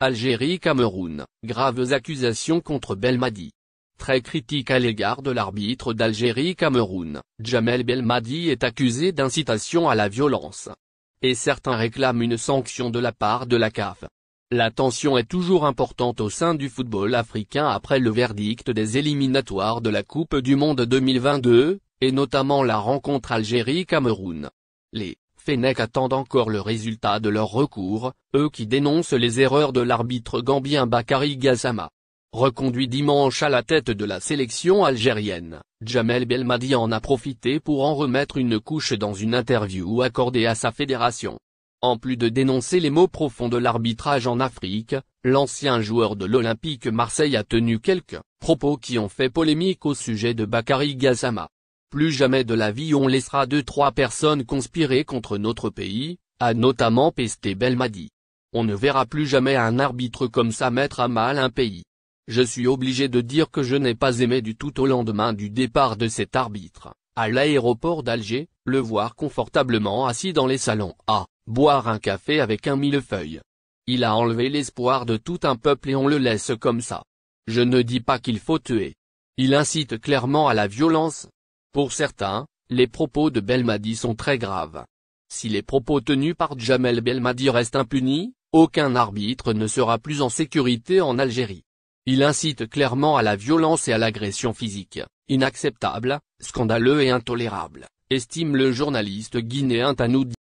Algérie-Cameroun, graves accusations contre Belmadi. Très critique à l'égard de l'arbitre d'Algérie-Cameroun, Jamel Belmadi est accusé d'incitation à la violence. Et certains réclament une sanction de la part de la CAF. La tension est toujours importante au sein du football africain après le verdict des éliminatoires de la Coupe du Monde 2022, et notamment la rencontre Algérie-Cameroun. Les Fenech attendent encore le résultat de leur recours, eux qui dénoncent les erreurs de l'arbitre gambien Bakari Gazama. Reconduit dimanche à la tête de la sélection algérienne, Jamel Belmadi en a profité pour en remettre une couche dans une interview accordée à sa fédération. En plus de dénoncer les maux profonds de l'arbitrage en Afrique, l'ancien joueur de l'Olympique Marseille a tenu quelques propos qui ont fait polémique au sujet de bakari Gassama. Plus jamais de la vie on laissera deux trois personnes conspirer contre notre pays, a notamment pesté Belmadi. On ne verra plus jamais un arbitre comme ça mettre à mal un pays. Je suis obligé de dire que je n'ai pas aimé du tout au lendemain du départ de cet arbitre, à l'aéroport d'Alger, le voir confortablement assis dans les salons à boire un café avec un millefeuille. Il a enlevé l'espoir de tout un peuple et on le laisse comme ça. Je ne dis pas qu'il faut tuer. Il incite clairement à la violence, pour certains, les propos de Belmadi sont très graves. Si les propos tenus par Jamel Belmadi restent impunis, aucun arbitre ne sera plus en sécurité en Algérie. Il incite clairement à la violence et à l'agression physique, inacceptable, scandaleux et intolérable, estime le journaliste guinéen Tanoudi.